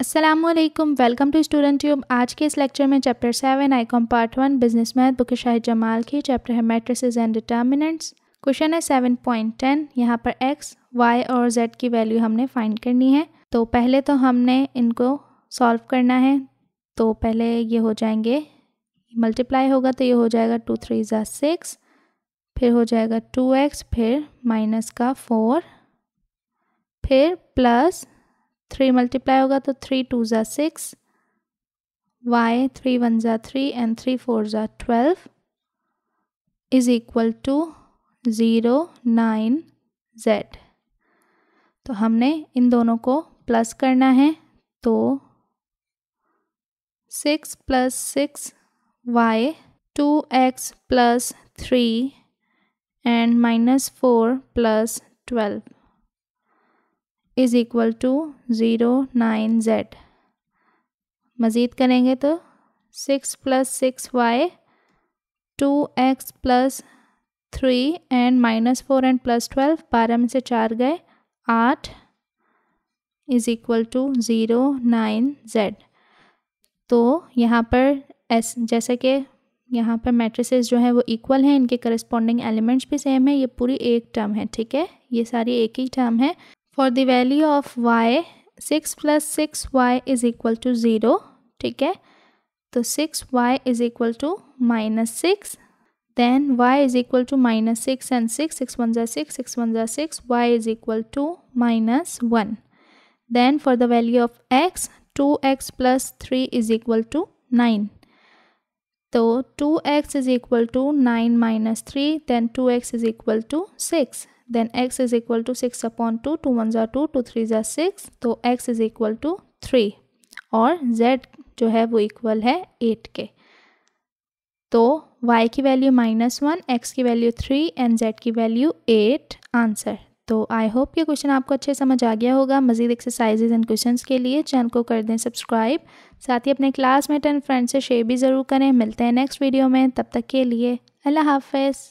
Aslam welcome to student tube आज के इस लेक्चर में chapter seven I com part one business math book Shahid Jamal की चैप्टर है मैट्रिसेस एंड डिटर्मिनेंट्स क्वेश्चन है सेवन पॉइंट टेन यहाँ पर एक्स वाई और जेड की वैल्यू हमने फाइंड करनी है तो पहले तो हमने इनको सॉल्व करना है तो पहले ये हो जाएंगे मल्टीप्लाई होगा तो ये हो जाएगा टू थ्री ज़ा सिक्स फिर हो जाएगा टू एक्स फिर माइनस का फोर फिर प्लस थ्री मल्टीप्लाई होगा तो थ्री टू ज़ा सिक्स वाई थ्री वन ज़ा थ्री एंड थ्री फोर ज़ा twelve is equal to zero nine Z तो हमने इन दोनों को प्लस करना है तो six plus six Y two X plus three and minus four plus twelve is equal to zero nine Z मज़ीद करेंगे तो six plus six Y two X plus three and minus four and plus twelve बारह में से चार गए आठ is equal to zero nine Z तो यहाँ पर एस जैसे कि यहाँ पर मैट्रिसेस जो हैं वो इक्वल हैं इनके करस्पॉन्डिंग एलिमेंट्स भी सेम है ये पूरी एक टर्म है ठीक है ये सारी एक ही टर्म है for the value of y 6 plus 6 y is equal to 0 ठीक है तो 6 y is equal to minus 6 then y is equal to minus 6 and 6 6 1s are 6 6 1s are 6 y is equal to minus 1 then for the value of x 2x plus 3 is equal to 9 तो two X is equal to nine minus three then two X is equal to six then X is equal to six upon two two one ज़ा two two three ज़ा six तो X is equal to three और Z जो है वो equal है eight के तो y की वैल्यू माइनस वन एक्स की वैल्यू थ्री एंड z की वैल्यू एट आंसर तो आई होप ये क्वेश्चन आपको अच्छे समझ आ गया होगा मजीद एक्सरसाइजेज एंड क्वेश्चन के लिए चैनल को कर दें सब्सक्राइब साथ ही अपने क्लासमेट एंड फ्रेंड से शेयर भी ज़रूर करें मिलते हैं नेक्स्ट वीडियो में तब तक के लिए अल्लाह हाफिज़